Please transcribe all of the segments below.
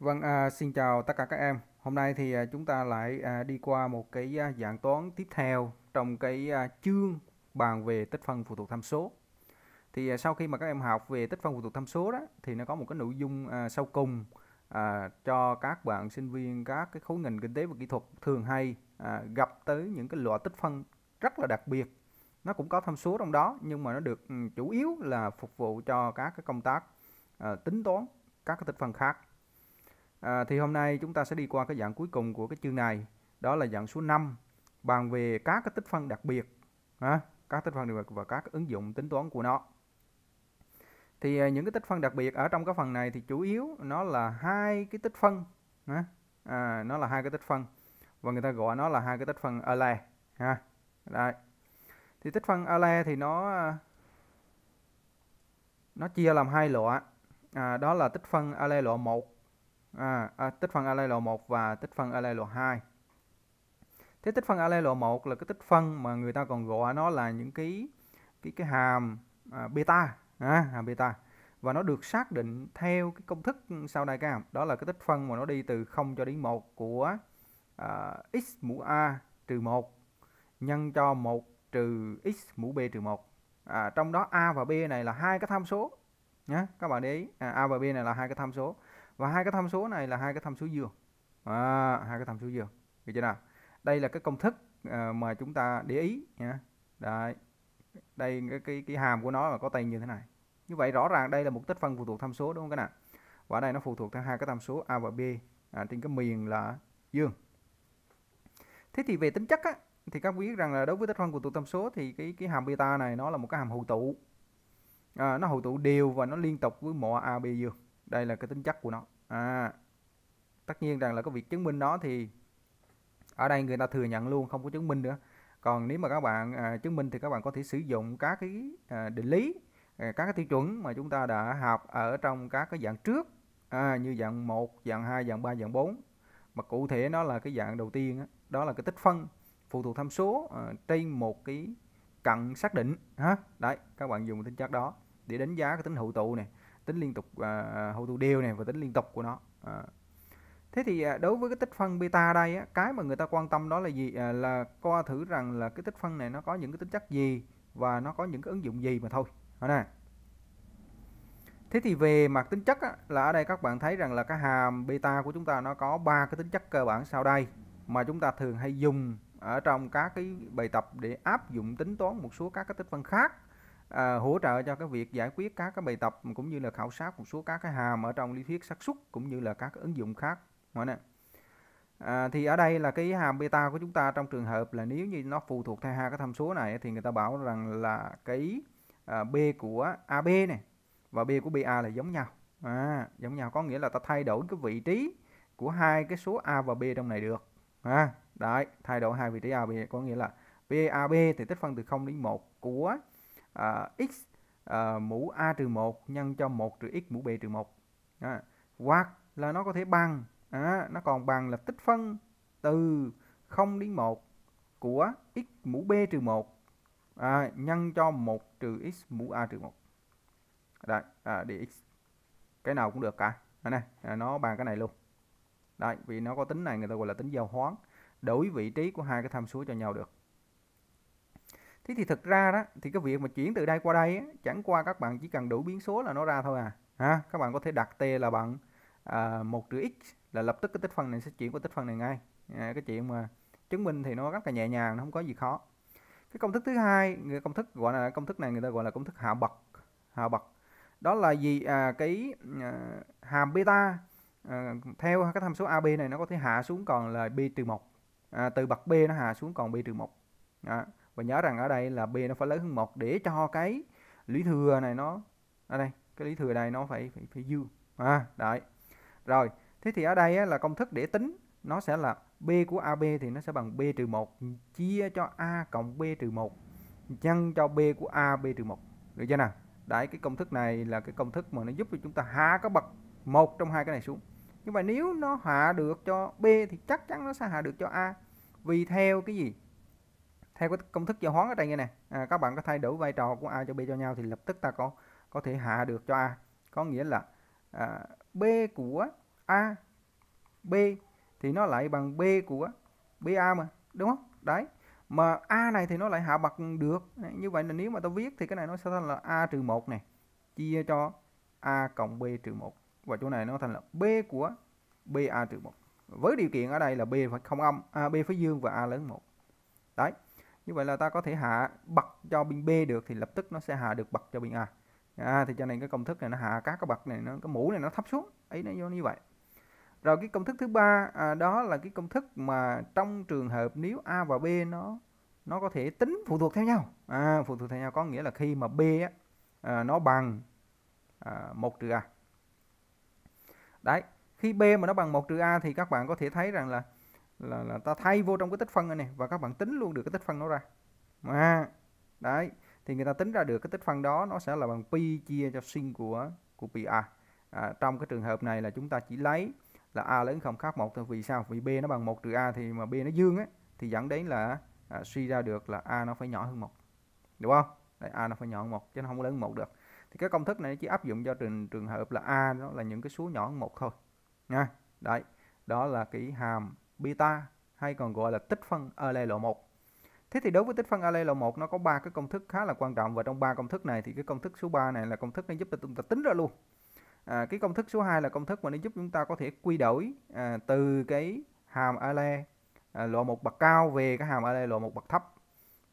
Vâng, à, xin chào tất cả các em. Hôm nay thì à, chúng ta lại à, đi qua một cái à, dạng toán tiếp theo trong cái à, chương bàn về tích phân phụ thuộc tham số. Thì à, sau khi mà các em học về tích phân phụ thuộc tham số đó, thì nó có một cái nội dung à, sau cùng à, cho các bạn sinh viên các cái khối ngành kinh tế và kỹ thuật thường hay à, gặp tới những cái loại tích phân rất là đặc biệt. Nó cũng có tham số trong đó nhưng mà nó được ừ, chủ yếu là phục vụ cho các cái công tác à, tính toán các cái tích phân khác À, thì hôm nay chúng ta sẽ đi qua cái dạng cuối cùng của cái chương này, đó là dạng số 5 bàn về các cái tích phân đặc biệt, à, các tích phân đặc biệt và các ứng dụng tính toán của nó. Thì à, những cái tích phân đặc biệt ở trong cái phần này thì chủ yếu nó là hai cái tích phân, à, à, nó là hai cái tích phân và người ta gọi nó là hai cái tích phân ale, ha, đây. Thì tích phân ale thì nó nó chia làm hai loại, à, đó là tích phân ale loại 1 à, à, tích phân array lộ 1 và tích phân array lộ 2 thế tích phân array lộ 1 là cái tích phân mà người ta còn gọi nó là những cái cái cái hàm à, beta à, hàm beta và nó được xác định theo cái công thức sau đây các em đó là cái tích phân mà nó đi từ 0 cho đến 1 của à, x mũ a trừ 1 nhân cho 1 trừ x mũ b trừ 1 à, trong đó a và b này là hai cái tham số nhé các bạn để ý à, a và b này là hai cái tham số và hai cái tham số này là hai cái tham số dương à, hai cái tham số dương được chưa nào đây là cái công thức ờ, mà chúng ta để ý nha Đấy. đây cái, cái cái hàm của nó là có tay như thế này như vậy rõ ràng đây là một tích phân phụ thuộc tham số đúng không các nào và đây nó phụ thuộc theo hai cái tham số a và b à, trên cái miền là dương thế thì về tính chất á, thì các quý biết rằng là đối với tích phân phụ thuộc tham số thì cái cái hàm beta này nó là một cái hàm hữu tụ à, nó hữu tụ đều và nó liên tục với mọi a b dương đây là cái tính chất của nó à, tất nhiên rằng là cái việc chứng minh nó thì ở đây người ta thừa nhận luôn không có chứng minh nữa còn nếu mà các bạn à, chứng minh thì các bạn có thể sử dụng các cái à, định lý à, các cái tiêu chuẩn mà chúng ta đã học ở trong các cái dạng trước à, như dạng 1 dạng 2 dạng 3 dạng 4 mà cụ thể nó là cái dạng đầu tiên đó, đó là cái tích phân phụ thuộc tham số à, trên một cái cận xác định ha đấy các bạn dùng tính chất đó để đánh giá cái tính hữu tụ này tính liên tục à, how to deal này và tính liên tục của nó à. thế thì à, đối với cái tích phân beta đây á, cái mà người ta quan tâm đó là gì à, là coi thử rằng là cái tích phân này nó có những cái tính chất gì và nó có những cái ứng dụng gì mà thôi nè Thế thì về mặt tính chất á, là ở đây các bạn thấy rằng là cái hàm beta của chúng ta nó có ba cái tính chất cơ bản sau đây mà chúng ta thường hay dùng ở trong các cái bài tập để áp dụng tính toán một số các cái tích phân khác à, hỗ trợ cho cái việc giải quyết các cái bài tập cũng như là khảo sát một số các cái hàm ở trong lý thuyết xác suất cũng như là các ứng dụng khác mọi nè à, thì ở đây là cái hàm beta của chúng ta trong trường hợp là nếu như nó phụ thuộc theo hai cái tham số này thì người ta bảo rằng là cái à, b của ab này và b của ba là giống nhau à, giống nhau có nghĩa là ta thay đổi cái vị trí của hai cái số a và b trong này được à, đấy thay đổi hai vị trí a b có nghĩa là pab thì tích phân từ 0 đến 1 của à, x à, mũ a trừ 1 nhân cho 1 trừ x mũ b trừ 1 à, hoặc là nó có thể bằng à, nó còn bằng là tích phân từ 0 đến 1 của x mũ b trừ 1 à, nhân cho 1 trừ x mũ a trừ 1 Đấy, à, dx cái nào cũng được cả à, này, à, nó bằng cái này luôn Đấy, vì nó có tính này người ta gọi là tính giao hoán đổi vị trí của hai cái tham số cho nhau được Thế thì thực ra đó thì cái việc mà chuyển từ đây qua đây á, chẳng qua các bạn chỉ cần đủ biến số là nó ra thôi à. Ha, các bạn có thể đặt t là bằng à, 1 trừ x là lập tức cái tích phân này sẽ chuyển qua tích phân này ngay. À, cái chuyện mà chứng minh thì nó rất là nhẹ nhàng, nó không có gì khó. Cái công thức thứ hai, người công thức gọi là công thức này người ta gọi là công thức hạ bậc. Hạ bậc. Đó là gì à, cái à, hàm beta à, theo cái tham số AB này nó có thể hạ xuống còn là b trừ 1. À, từ bậc B nó hạ xuống còn b trừ 1. Đó. À và nhớ rằng ở đây là b nó phải lớn hơn một để cho cái lũy thừa này nó ở đây cái lũy thừa này nó phải phải, phải dương à đấy rồi thế thì ở đây á, là công thức để tính nó sẽ là b của ab thì nó sẽ bằng b trừ một chia cho a cộng b trừ một nhân cho b của ab trừ một được chưa nào đấy cái công thức này là cái công thức mà nó giúp cho chúng ta hạ cái bậc một trong hai cái này xuống nhưng mà nếu nó hạ được cho b thì chắc chắn nó sẽ hạ được cho a vì theo cái gì theo cái công thức giao hoán ở đây như này à, các bạn có thay đổi vai trò của a cho b cho nhau thì lập tức ta có có thể hạ được cho a có nghĩa là à, b của a b thì nó lại bằng b của ba mà đúng không đấy mà a này thì nó lại hạ bậc được như vậy là nếu mà ta viết thì cái này nó sẽ thành là a trừ một này chia cho a cộng b trừ một và chỗ này nó thành là b của ba trừ một với điều kiện ở đây là b phải không âm a b phải dương và a lớn một đấy như vậy là ta có thể hạ bậc cho bên B được thì lập tức nó sẽ hạ được bậc cho bên A à, thì cho nên cái công thức này nó hạ các cái bậc này nó cái mũ này nó thấp xuống ấy nó vô như vậy rồi cái công thức thứ ba à, đó là cái công thức mà trong trường hợp nếu A và B nó nó có thể tính phụ thuộc theo nhau à, phụ thuộc theo nhau có nghĩa là khi mà B á, à, nó bằng à, 1 trừ A đấy khi B mà nó bằng 1 trừ A thì các bạn có thể thấy rằng là là là ta thay vô trong cái tích phân này, và các bạn tính luôn được cái tích phân nó ra mà đấy thì người ta tính ra được cái tích phân đó nó sẽ là bằng pi chia cho sin của của pi a à, trong cái trường hợp này là chúng ta chỉ lấy là a lớn không khác một thôi vì sao vì b nó bằng một trừ a thì mà b nó dương ấy thì dẫn đến là à, suy ra được là a nó phải nhỏ hơn một đúng không Đấy, a nó phải nhỏ hơn một chứ nó không lớn hơn một được thì cái công thức này chỉ áp dụng cho trường trường hợp là a nó là những cái số nhỏ hơn một thôi nha đấy đó là cái hàm beta hay còn gọi là tích phân alley lộ 1. Thế thì đối với tích phân alley lộ 1 nó có ba cái công thức khá là quan trọng và trong ba công thức này thì cái công thức số 3 này là công thức nó giúp cho chúng ta tính ra luôn. À, cái công thức số 2 là công thức mà nó giúp chúng ta có thể quy đổi à, từ cái hàm alley à, lộ 1 bậc cao về cái hàm alley lộ 1 bậc thấp.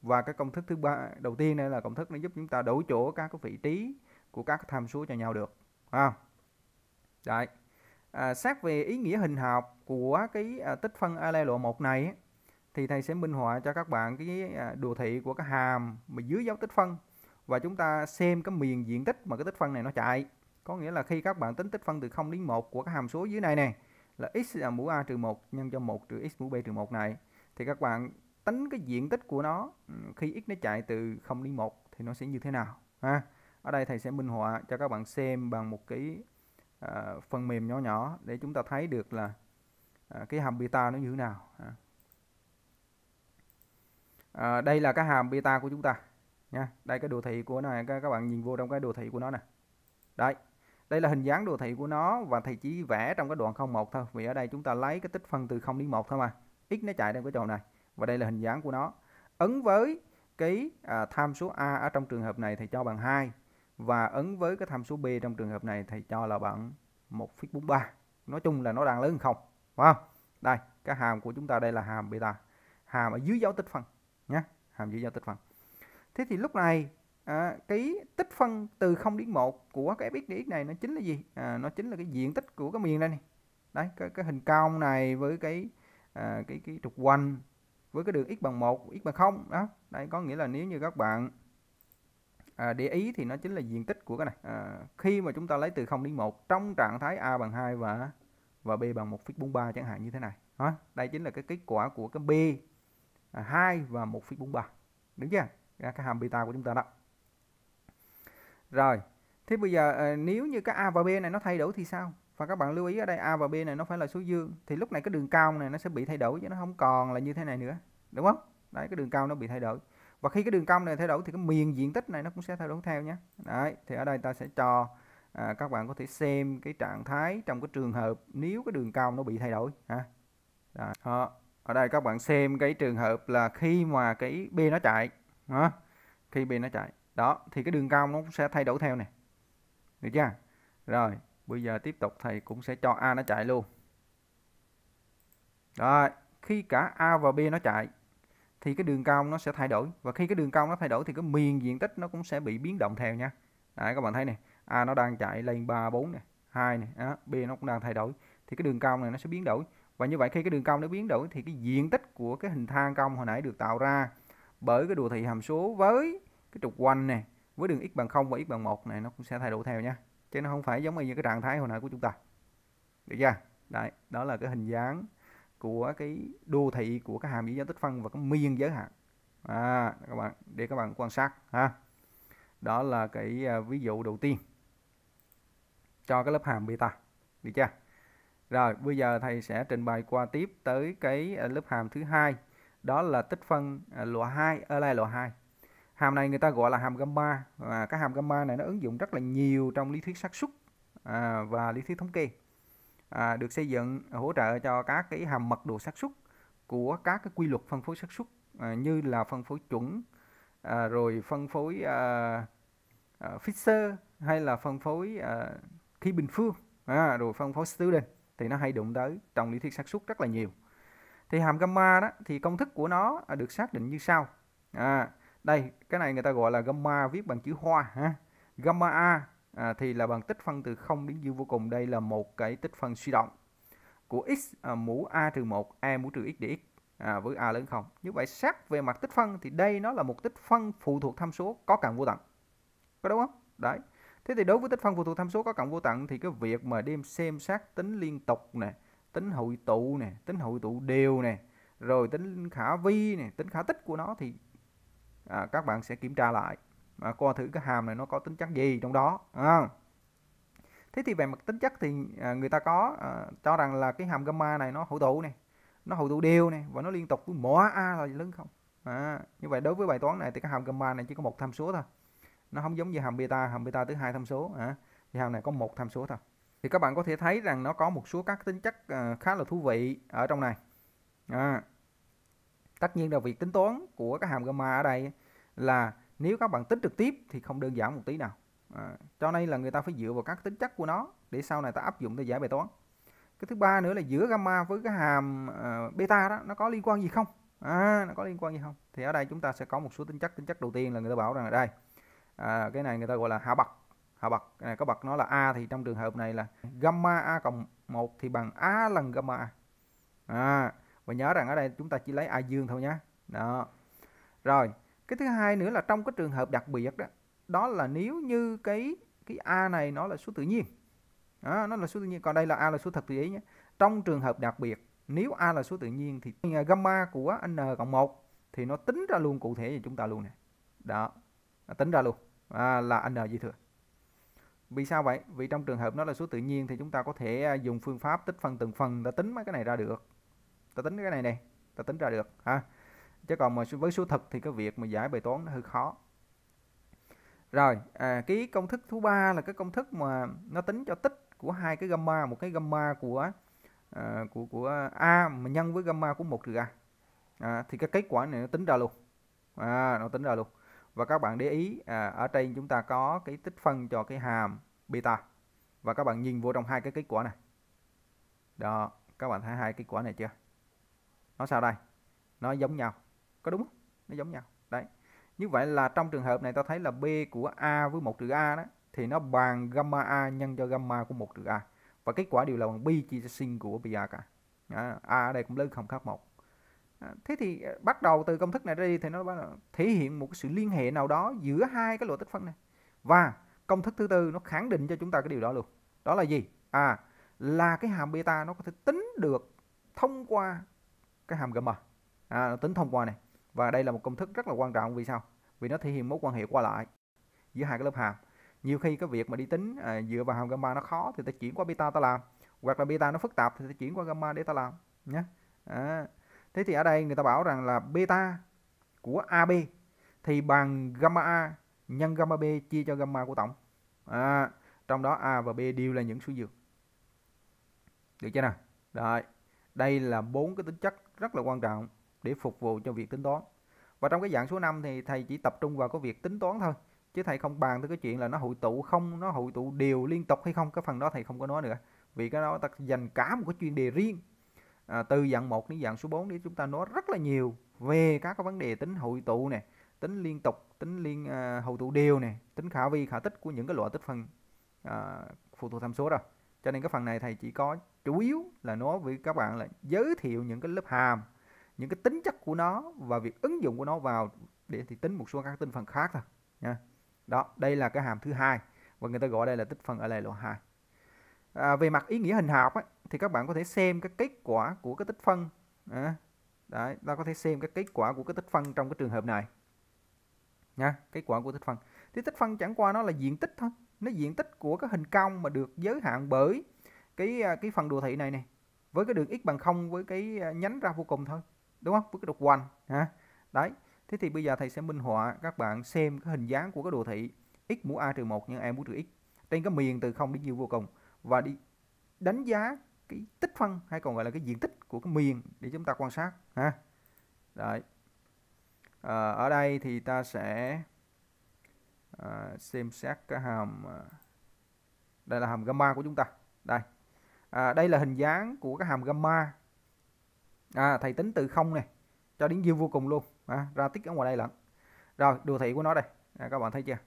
Và cái công thức thứ ba đầu tiên đây là công thức nó giúp chúng ta đổi chỗ các cái vị trí của các tham số cho nhau được. À. Đấy à, xét về ý nghĩa hình học của cái à, tích phân ale lộ 1 này thì thầy sẽ minh họa cho các bạn cái à, đồ thị của cái hàm mà dưới dấu tích phân và chúng ta xem cái miền diện tích mà cái tích phân này nó chạy có nghĩa là khi các bạn tính tích phân từ 0 đến 1 của cái hàm số dưới này nè là x mũ a trừ 1 nhân cho 1 trừ x mũ b trừ 1 này thì các bạn tính cái diện tích của nó ừ, khi x nó chạy từ 0 đến 1 thì nó sẽ như thế nào ha. Ở đây thầy sẽ minh họa cho các bạn xem bằng một cái À, phần mềm nhỏ nhỏ để chúng ta thấy được là à, cái hàm beta nó như thế nào à. à. đây là cái hàm beta của chúng ta nha đây cái đồ thị của nó này các, các bạn nhìn vô trong cái đồ thị của nó nè Đây, đây là hình dáng đồ thị của nó và thầy chỉ vẽ trong cái đoạn 01 thôi vì ở đây chúng ta lấy cái tích phân từ 0 đến 1 thôi mà x nó chạy trong cái tròn này và đây là hình dáng của nó ấn với cái à, tham số a ở trong trường hợp này thì cho bằng 2 và ấn với cái tham số B trong trường hợp này thầy cho là bằng bạn 1,43 nói chung là nó đang lớn không phải không đây cái hàm của chúng ta đây là hàm beta hàm ở dưới dấu tích phân nhé hàm dưới dấu tích phân thế thì lúc này à, cái tích phân từ 0 đến 1 của cái fx dx này nó chính là gì à, nó chính là cái diện tích của cái miền đây này đấy cái, cái hình cong này với cái à, cái cái trục quanh với cái đường x bằng 1 x bằng 0 đó đấy có nghĩa là nếu như các bạn à, để ý thì nó chính là diện tích của cái này à, khi mà chúng ta lấy từ 0 đến 1 trong trạng thái A bằng 2 và và B bằng 1,43 chẳng hạn như thế này đó. đây chính là cái kết quả của cái B à, 2 và 1,43 đúng chưa cái hàm beta của chúng ta đó rồi thế bây giờ à, nếu như cái A và B này nó thay đổi thì sao và các bạn lưu ý ở đây A và B này nó phải là số dương thì lúc này cái đường cao này nó sẽ bị thay đổi chứ nó không còn là như thế này nữa đúng không đấy cái đường cao nó bị thay đổi và khi cái đường cong này thay đổi thì cái miền diện tích này nó cũng sẽ thay đổi theo nhé đấy thì ở đây ta sẽ cho à, các bạn có thể xem cái trạng thái trong cái trường hợp nếu cái đường cong nó bị thay đổi ha à, ở đây các bạn xem cái trường hợp là khi mà cái b nó chạy đó, khi b nó chạy đó thì cái đường cong nó cũng sẽ thay đổi theo này, được chưa rồi bây giờ tiếp tục thầy cũng sẽ cho a nó chạy luôn rồi khi cả a và b nó chạy thì cái đường cong nó sẽ thay đổi và khi cái đường cong nó thay đổi thì cái miền diện tích nó cũng sẽ bị biến động theo nha đấy các bạn thấy này A nó đang chạy lên 3 4 này hai này đó, B nó cũng đang thay đổi thì cái đường cong này nó sẽ biến đổi và như vậy khi cái đường cong nó biến đổi thì cái diện tích của cái hình thang cong hồi nãy được tạo ra bởi cái đồ thị hàm số với cái trục quanh này với đường x bằng 0 và x bằng 1 này nó cũng sẽ thay đổi theo nha chứ nó không phải giống như cái trạng thái hồi nãy của chúng ta được chưa đấy đó là cái hình dáng của cái đô thị của cái hàm dưới tích phân và cái miền giới hạn à, các bạn để các bạn quan sát ha đó là cái à, ví dụ đầu tiên cho cái lớp hàm beta được chưa rồi bây giờ thầy sẽ trình bày qua tiếp tới cái à, lớp hàm thứ hai đó là tích phân à, loại 2 ở lại loại 2 hàm này người ta gọi là hàm gamma và cái hàm gamma này nó ứng dụng rất là nhiều trong lý thuyết xác suất à, và lý thuyết thống kê à, được xây dựng hỗ trợ cho các cái hàm mật độ xác suất của các cái quy luật phân phối xác suất à, như là phân phối chuẩn à, rồi phân phối à, à, fixer hay là phân phối à, khí bình phương à, rồi phân phối student thì nó hay đụng tới trong lý thuyết xác suất rất là nhiều thì hàm gamma đó thì công thức của nó được xác định như sau à, đây cái này người ta gọi là gamma viết bằng chữ hoa ha gamma a à, thì là bằng tích phân từ 0 đến dương vô cùng đây là một cái tích phân suy động của x à, mũ a trừ 1 a mũ trừ x dx à, với a lớn không như vậy xét về mặt tích phân thì đây nó là một tích phân phụ thuộc tham số có cận vô tận có đúng không đấy thế thì đối với tích phân phụ thuộc tham số có cận vô tận thì cái việc mà đem xem xét tính liên tục nè tính hội tụ nè tính hội tụ đều nè rồi tính khả vi nè tính khả tích của nó thì à, các bạn sẽ kiểm tra lại mà coi thử cái hàm này nó có tính chất gì trong đó à. thế thì về mặt tính chất thì à, người ta có à, cho rằng là cái hàm gamma này nó hội tụ này nó hội tụ đều này và nó liên tục với mỗi a là lớn không à, như vậy đối với bài toán này thì cái hàm gamma này chỉ có một tham số thôi nó không giống như hàm beta hàm beta thứ hai tham số à, thì hàm này có một tham số thôi thì các bạn có thể thấy rằng nó có một số các tính chất à, khá là thú vị ở trong này à, tất nhiên là việc tính toán của cái hàm gamma ở đây là nếu các bạn tính trực tiếp thì không đơn giản một tí nào à, cho nên là người ta phải dựa vào các tính chất của nó để sau này ta áp dụng để giải bài toán cái thứ ba nữa là giữa gamma với cái hàm uh, beta đó nó có liên quan gì không à, nó có liên quan gì không thì ở đây chúng ta sẽ có một số tính chất tính chất đầu tiên là người ta bảo rằng ở đây à, cái này người ta gọi là hạ bậc hạ bậc cái này có bậc nó là a thì trong trường hợp này là gamma a cộng 1 thì bằng a lần gamma a à, và nhớ rằng ở đây chúng ta chỉ lấy a dương thôi nhé đó rồi cái thứ hai nữa là trong cái trường hợp đặc biệt đó đó là nếu như cái cái a này nó là số tự nhiên đó, nó là số tự nhiên còn đây là a là số thật thì ý nhé trong trường hợp đặc biệt nếu a là số tự nhiên thì gamma của n cộng 1 thì nó tính ra luôn cụ thể cho chúng ta luôn nè đó nó tính ra luôn à, là n dư thừa vì sao vậy vì trong trường hợp nó là số tự nhiên thì chúng ta có thể à, dùng phương pháp tích phân từng phần ta tính mấy cái này ra được ta tính cái này này ta tính ra được ha chứ còn mà với số thực thì cái việc mà giải bài toán nó hơi khó rồi à, cái công thức thứ ba là cái công thức mà nó tính cho tích của hai cái gamma một cái gamma của à, của của a mà nhân với gamma của một trừ a à? à, thì cái kết quả này nó tính ra luôn à, nó tính ra luôn và các bạn để ý à, ở trên chúng ta có cái tích phân cho cái hàm beta và các bạn nhìn vô trong hai cái kết quả này đó các bạn thấy hai kết quả này chưa nó sao đây nó giống nhau có đúng không nó giống nhau đấy như vậy là trong trường hợp này ta thấy là b của a với một trừ a đó thì nó bằng gamma a nhân cho gamma của một trừ a và kết quả đều là bằng b chia cho sin của b a cả à, a ở đây cũng lớn không khác một à, thế thì ờ, bắt đầu từ công thức này đi thì nó thể hiện một cái sự liên hệ nào đó giữa hai cái loại tích phân này và công thức thứ tư nó khẳng định cho chúng ta cái điều đó luôn đó là gì à là cái hàm beta nó có thể tính được thông qua cái hàm gamma à, nó tính thông qua này và đây là một công thức rất là quan trọng vì sao? Vì nó thể hiện mối quan hệ qua lại giữa hai cái lớp hàm. Nhiều khi cái việc mà đi tính à, dựa vào hàm gamma nó khó thì ta chuyển qua beta ta làm, hoặc là beta nó phức tạp thì ta chuyển qua gamma để ta làm nhé. À. Thế thì ở đây người ta bảo rằng là beta của AB thì bằng gamma A nhân gamma B chia cho gamma của tổng. À, trong đó A và B đều là những số dương. Được chưa nào? Rồi, đây là bốn cái tính chất rất là quan trọng để phục vụ cho việc tính toán. Và trong cái dạng số 5 thì thầy chỉ tập trung vào cái việc tính toán thôi, chứ thầy không bàn tới cái chuyện là nó hội tụ không, nó hội tụ đều liên tục hay không, cái phần đó thầy không có nói nữa. Vì cái đó ta dành cả một cái chuyên đề riêng à, từ dạng 1 đến dạng số 4 để chúng ta nói rất là nhiều về các cái vấn đề tính hội tụ này, tính liên tục, tính liên à, hội tụ đều này, tính khả vi khả tích của những cái loại tích phân à, phụ thuộc tham số rồi. Cho nên cái phần này thầy chỉ có chủ yếu là nói với các bạn là giới thiệu những cái lớp hàm những cái tính chất của nó và việc ứng dụng của nó vào để thì tính một số các tinh phần khác thôi nha đó đây là cái hàm thứ hai và người ta gọi đây là tích phần ở lại lộ 2 à, về mặt ý nghĩa hình học ấy, thì các bạn có thể xem cái kết quả của cái tích phân à, đấy ta có thể xem cái kết quả của cái tích phân trong cái trường hợp này nha kết quả của tích phân thì tích phân chẳng qua nó là diện tích thôi nó diện tích của cái hình cong mà được giới hạn bởi cái à, cái phần đồ thị này này với cái đường x bằng không với cái à, nhánh ra vô cùng thôi đúng không với cái trục quanh ha đấy thế thì bây giờ thầy sẽ minh họa các bạn xem cái hình dáng của cái đồ thị x mũ a trừ một nhân a mũ trừ x trên cái miền từ không đến dương vô cùng và đi đánh giá cái tích phân hay còn gọi là cái diện tích của cái miền để chúng ta quan sát ha đấy à, ở đây thì ta sẽ à, xem xét cái hàm à, đây là hàm gamma của chúng ta đây à, đây là hình dáng của cái hàm gamma à, thầy tính từ không này cho đến dương vô cùng luôn à, ra tích ở ngoài đây lận rồi đồ thị của nó đây à, các bạn thấy chưa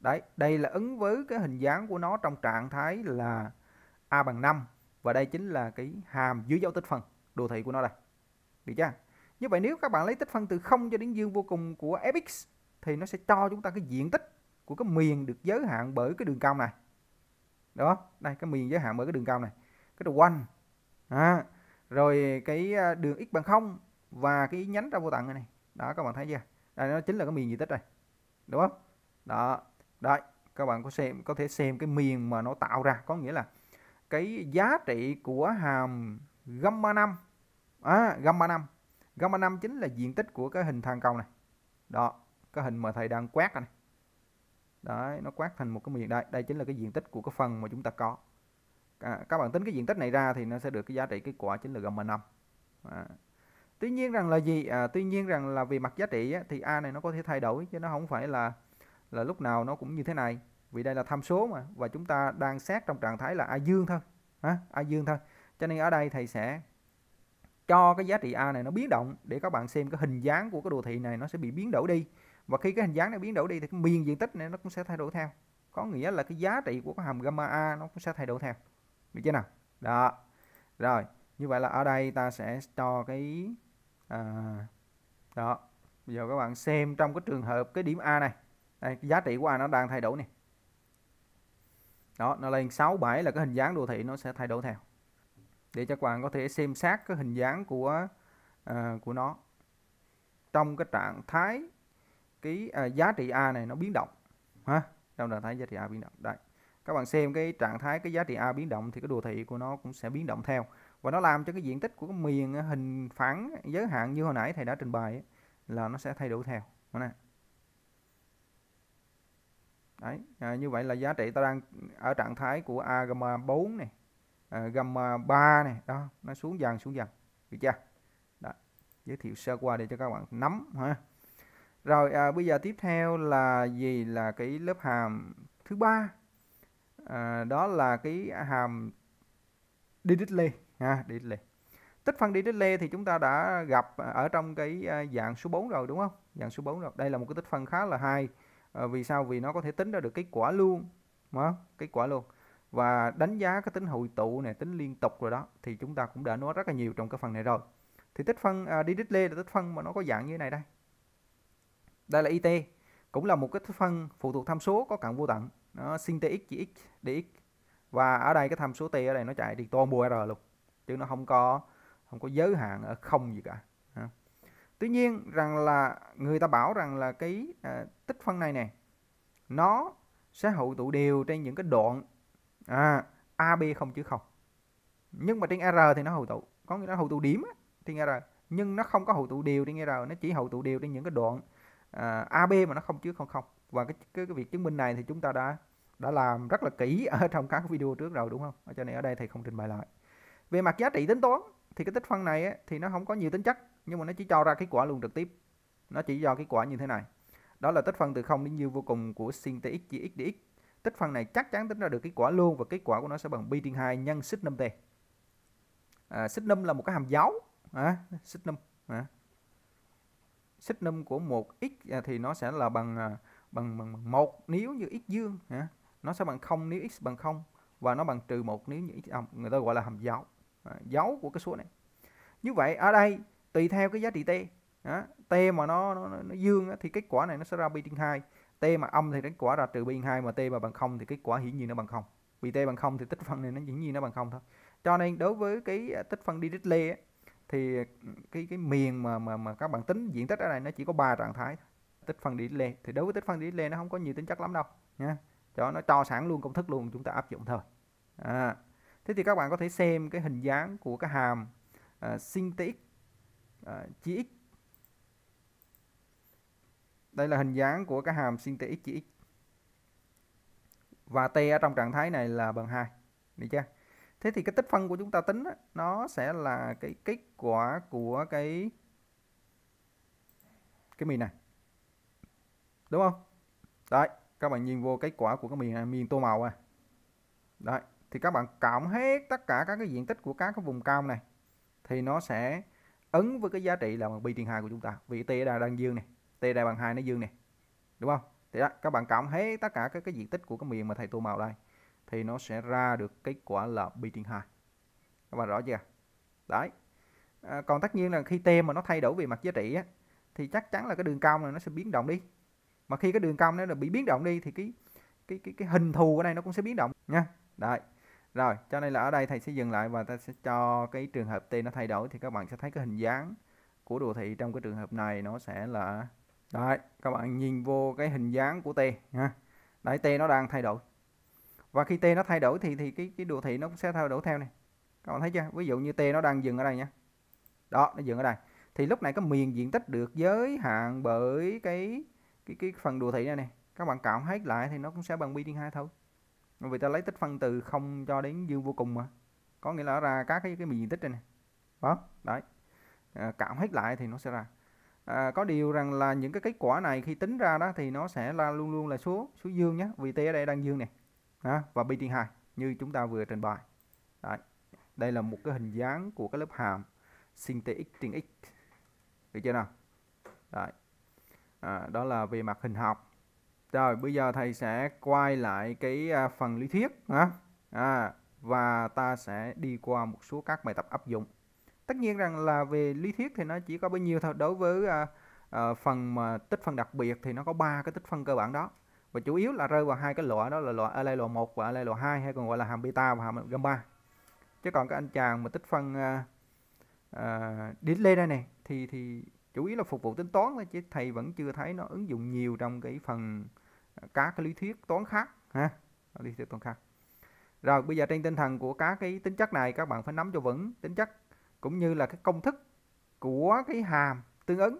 đấy đây là ứng với cái hình dáng của nó trong trạng thái là a bằng 5 và đây chính là cái hàm dưới dấu tích phân đồ thị của nó đây được chưa như vậy nếu các bạn lấy tích phân từ không cho đến dương vô cùng của fx thì nó sẽ cho chúng ta cái diện tích của cái miền được giới hạn bởi cái đường cong này đó đây cái miền giới hạn bởi cái đường cong này cái đồ quanh à, rồi cái à, đường x bằng không và cái nhánh ra vô tận này đó các bạn thấy chưa đây nó chính là cái miền diện tích này đúng không đó đấy các bạn có xem có thể xem cái miền mà nó tạo ra có nghĩa là cái giá trị của hàm gamma 5 à, gamma 5 gamma 5 chính là diện tích của cái hình thang cầu này đó cái hình mà thầy đang quét này đấy nó quét thành một cái miền đây đây chính là cái diện tích của cái phần mà chúng ta có à, các bạn tính cái diện tích này ra thì nó sẽ được cái giá trị kết quả chính là gamma 5 à. tuy nhiên rằng là gì à, tuy nhiên rằng là vì mặt giá trị á, thì a này nó có thể thay đổi chứ nó không phải là là lúc nào nó cũng như thế này vì đây là tham số mà và chúng ta đang xét trong trạng thái là a dương thôi à, a dương thôi cho nên ở đây thầy sẽ cho cái giá trị a này nó biến động để các bạn xem cái hình dáng của cái đồ thị này nó sẽ bị biến đổi đi và khi cái hình dáng nó biến đổi đi thì cái miền diện tích này nó cũng sẽ thay đổi theo có nghĩa là cái giá trị của cái hàm gamma a nó cũng sẽ thay đổi theo được chưa nào đó rồi như vậy là ở đây ta sẽ cho cái à, đó bây giờ các bạn xem trong cái trường hợp cái điểm A này đây, giá trị của A nó đang thay đổi nè đó nó lên 67 là cái hình dáng đồ thị nó sẽ thay đổi theo để cho các bạn có thể xem xét cái hình dáng của à, của nó trong cái trạng thái cái à, giá trị A này nó biến động ha trong trạng thái giá trị A biến động đây các bạn xem cái trạng thái cái giá trị a biến động thì cái đồ thị của nó cũng sẽ biến động theo và nó làm cho cái diện tích của cái miền hình phản giới hạn như hồi nãy thầy đã trình bày ấy, là nó sẽ thay đổi theo Đấy, à, như vậy là giá trị ta đang ở trạng thái của a gamma 4 này à, gamma 3 này đó nó xuống dần xuống dần được chưa đó. giới thiệu sơ qua để cho các bạn nắm ha rồi à, bây giờ tiếp theo là gì là cái lớp hàm thứ ba à, đó là cái hàm Dirichlet ha Dirichlet tích phân Dirichlet thì chúng ta đã gặp ở trong cái à, dạng số 4 rồi đúng không dạng số 4 rồi đây là một cái tích phân khá là hay à, vì sao vì nó có thể tính ra được kết quả luôn mà kết quả luôn và đánh giá cái tính hội tụ này tính liên tục rồi đó thì chúng ta cũng đã nói rất là nhiều trong cái phần này rồi thì tích phân à, Dirichlet là tích phân mà nó có dạng như thế này đây đây là IT cũng là một cái tích phân phụ thuộc tham số có cận vô tận nó sinh x chỉ x dx và ở đây cái tham số t ở đây nó chạy đi toàn bộ r luôn chứ nó không có không có giới hạn ở không gì cả tuy nhiên rằng là người ta bảo rằng là cái à, tích phân này nè nó sẽ hội tụ đều trên những cái đoạn à, ab không chứ không nhưng mà trên r thì nó hội tụ có nghĩa là hội tụ điểm trên r nhưng nó không có hội tụ đều trên r nó chỉ hội tụ đều trên những cái đoạn à, AB mà nó không chứa không không và cái, cái cái việc chứng minh này thì chúng ta đã đã làm rất là kỹ ở trong các video trước rồi đúng không cho nên ở đây thầy không trình bày lại về mặt giá trị tính toán thì cái tích phân này ấy, thì nó không có nhiều tính chất nhưng mà nó chỉ cho ra kết quả luôn trực tiếp nó chỉ cho kết quả như thế này đó là tích phân từ không đến như vô cùng của sin t chia x dx tích phân này chắc chắn tính ra được kết quả luôn và kết quả của nó sẽ bằng pi trên 2 nhân xích 5t à, xích 5 là một cái hàm dấu. à, xích 5 à, xích signum của một x à, thì nó sẽ là à, bằng bằng bằng một nếu như x dương hả? nó sẽ bằng không nếu x bằng không và nó bằng trừ một nếu như x âm à, người ta gọi là hàm dấu dấu của cái số này như vậy ở đây tùy theo cái giá trị t đó, t mà nó nó, nó dương á, thì kết quả này nó sẽ ra pi trên hai t mà âm thì kết quả ra trừ pi trên hai mà t mà bằng không thì kết quả hiển nhiên nó bằng không vì t bằng không thì tích phân này nó hiển nhiên nó bằng không thôi cho nên đối với cái tích phân Dirichlet thì cái cái miền mà mà mà các bạn tính diện tích ở đây nó chỉ có ba trạng thái tích phân delay thì đối với tích phân delay nó không có nhiều tính chất lắm đâu nha cho nó cho sẵn luôn công thức luôn chúng ta áp dụng thôi à, thế thì các bạn có thể xem cái hình dáng của cái hàm uh, sinh tx uh, chỉ x đây là hình dáng của cái hàm sinh tx chỉ x và t ở trong trạng thái này là bằng hai được chưa thế thì cái tích phân của chúng ta tính á, nó sẽ là cái kết quả của cái cái miền này đúng không đấy các bạn nhìn vô kết quả của cái miền này, miền tô màu à đấy thì các bạn cộng hết tất cả các cái diện tích của các cái vùng cao này thì nó sẽ ứng với cái giá trị là bằng pi trên hai của chúng ta vì t là đang dương này t đây bằng hai nó dương này đúng không thì đó, các bạn cộng hết tất cả các cái diện tích của cái miền mà thầy tô màu đây thì nó sẽ ra được kết quả là b bitin 2 các bạn rõ chưa đấy à, còn tất nhiên là khi t mà nó thay đổi về mặt giá trị á, thì chắc chắn là cái đường cong này nó sẽ biến động đi mà khi cái đường cong nó bị biến động đi thì cái cái cái cái hình thù ở đây nó cũng sẽ biến động nha đấy rồi cho nên là ở đây thầy sẽ dừng lại và ta sẽ cho cái trường hợp t nó thay đổi thì các bạn sẽ thấy cái hình dáng của đồ thị trong cái trường hợp này nó sẽ là đấy các bạn nhìn vô cái hình dáng của t nha đấy t nó đang thay đổi và khi t nó thay đổi thì thì cái cái đồ thị nó cũng sẽ thay đổi theo này các bạn thấy chưa ví dụ như t nó đang dừng ở đây nhé đó nó dừng ở đây thì lúc này cái miền diện tích được giới hạn bởi cái cái cái phần đồ thị này này các bạn cộng hết lại thì nó cũng sẽ bằng pi trên hai thôi vì ta lấy tích phân từ không cho đến dương vô cùng mà có nghĩa là ra các cái cái miền diện tích này nè đó đấy à, cộng hết lại thì nó sẽ ra à, có điều rằng là những cái kết quả này khi tính ra đó thì nó sẽ là luôn luôn là số số dương nhé vì t ở đây đang dương này đó, và bt 2 như chúng ta vừa trình bày Đấy. đây là một cái hình dáng của cái lớp hàm sin x trên x được chưa nào Đấy. À, đó là về mặt hình học rồi bây giờ thầy sẽ quay lại cái à, phần lý thuyết à, và ta sẽ đi qua một số các bài tập áp dụng tất nhiên rằng là về lý thuyết thì nó chỉ có bấy nhiêu thôi đối với à, à, phần mà tích phân đặc biệt thì nó có ba cái tích phân cơ bản đó và chủ yếu là rơi vào hai cái loại đó là loại alley loại 1 và alley loại 2 hay còn gọi là hàm beta và hàm gamma chứ còn các anh chàng mà tích phân uh, lên đây này thì thì chủ yếu là phục vụ tính toán thôi chứ thầy vẫn chưa thấy nó ứng dụng nhiều trong cái phần à, các cái lý thuyết toán khác ha lý thuyết toán khác rồi bây giờ trên tinh thần của các cái tính chất này các bạn phải nắm cho vững tính chất cũng như là cái công thức của cái hàm tương ứng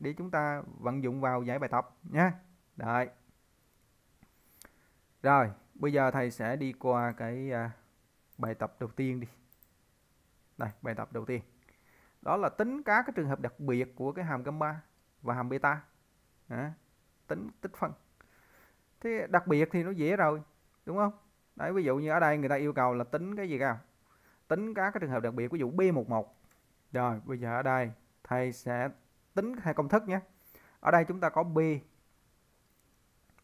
để chúng ta vận dụng vào giải bài tập nha. đợi rồi, bây giờ thầy sẽ đi qua cái à, bài tập đầu tiên đi. Đây, bài tập đầu tiên. Đó là tính các cái trường hợp đặc biệt của cái hàm gamma và hàm beta. À, tính tích phân. Thế đặc biệt thì nó dễ rồi, đúng không? Đấy, ví dụ như ở đây người ta yêu cầu là tính cái gì cao? Tính các cái trường hợp đặc biệt, ví dụ B11. Rồi, bây giờ ở đây thầy sẽ tính hai công thức nhé. Ở đây chúng ta có B